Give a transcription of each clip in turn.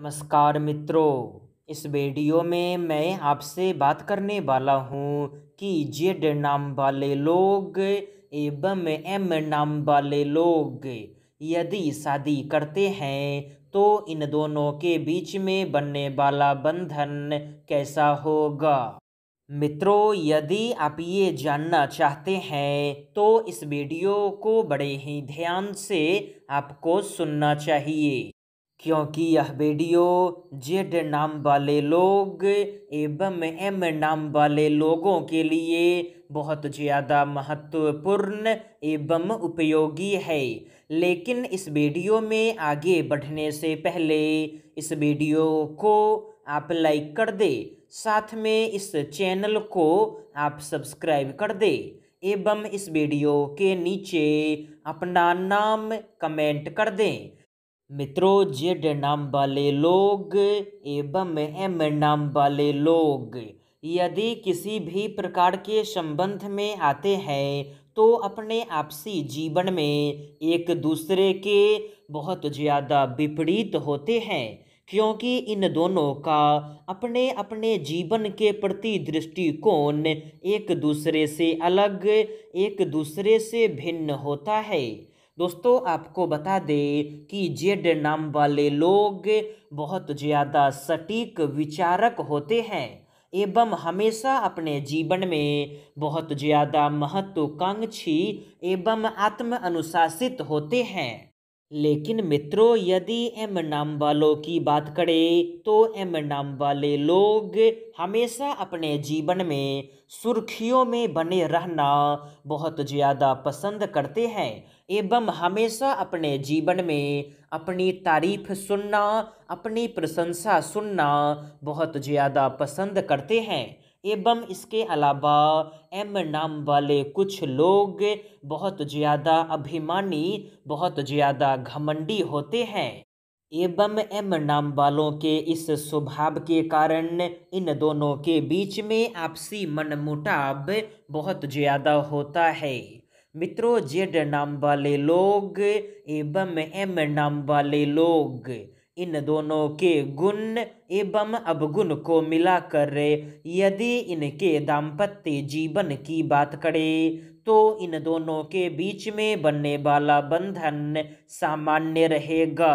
नमस्कार मित्रों इस वीडियो में मैं आपसे बात करने वाला हूँ कि जेड नाम वाले लोग एवं एम नाम वाले लोग यदि शादी करते हैं तो इन दोनों के बीच में बनने वाला बंधन कैसा होगा मित्रों यदि आप ये जानना चाहते हैं तो इस वीडियो को बड़े ही ध्यान से आपको सुनना चाहिए क्योंकि यह वीडियो जेड नाम वाले लोग एवं एम नाम वाले लोगों के लिए बहुत ज़्यादा महत्वपूर्ण एवं उपयोगी है लेकिन इस वीडियो में आगे बढ़ने से पहले इस वीडियो को आप लाइक कर दे साथ में इस चैनल को आप सब्सक्राइब कर दे एवं इस वीडियो के नीचे अपना नाम कमेंट कर दें मित्रों जेड नाम वाले लोग एवं एम नाम वाले लोग यदि किसी भी प्रकार के संबंध में आते हैं तो अपने आपसी जीवन में एक दूसरे के बहुत ज़्यादा विपरीत होते हैं क्योंकि इन दोनों का अपने अपने जीवन के प्रति दृष्टिकोण एक दूसरे से अलग एक दूसरे से भिन्न होता है दोस्तों आपको बता दें कि जेड नाम वाले लोग बहुत ज़्यादा सटीक विचारक होते हैं एवं हमेशा अपने जीवन में बहुत ज़्यादा महत्वाकांक्षी एवं आत्म अनुशासित होते हैं लेकिन मित्रों यदि एम नाम वालों की बात करें तो एम नाम वाले लोग हमेशा अपने जीवन में सुर्खियों में बने रहना बहुत ज़्यादा पसंद करते हैं एवं हमेशा अपने जीवन में अपनी तारीफ सुनना अपनी प्रशंसा सुनना बहुत ज़्यादा पसंद करते हैं एवं इसके अलावा एम नाम वाले कुछ लोग बहुत ज़्यादा अभिमानी बहुत ज़्यादा घमंडी होते हैं एवं एम नाम वालों के इस स्वभाव के कारण इन दोनों के बीच में आपसी मनमुटाव बहुत ज़्यादा होता है मित्रों जेड नाम वाले लोग एवं एम नाम वाले लोग इन दोनों के गुण एवं अवगुण को मिलाकर यदि इनके दाम्पत्य जीवन की बात करें तो इन दोनों के बीच में बनने वाला बंधन सामान्य रहेगा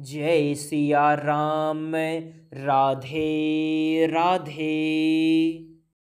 जय सिया राम राधे राधे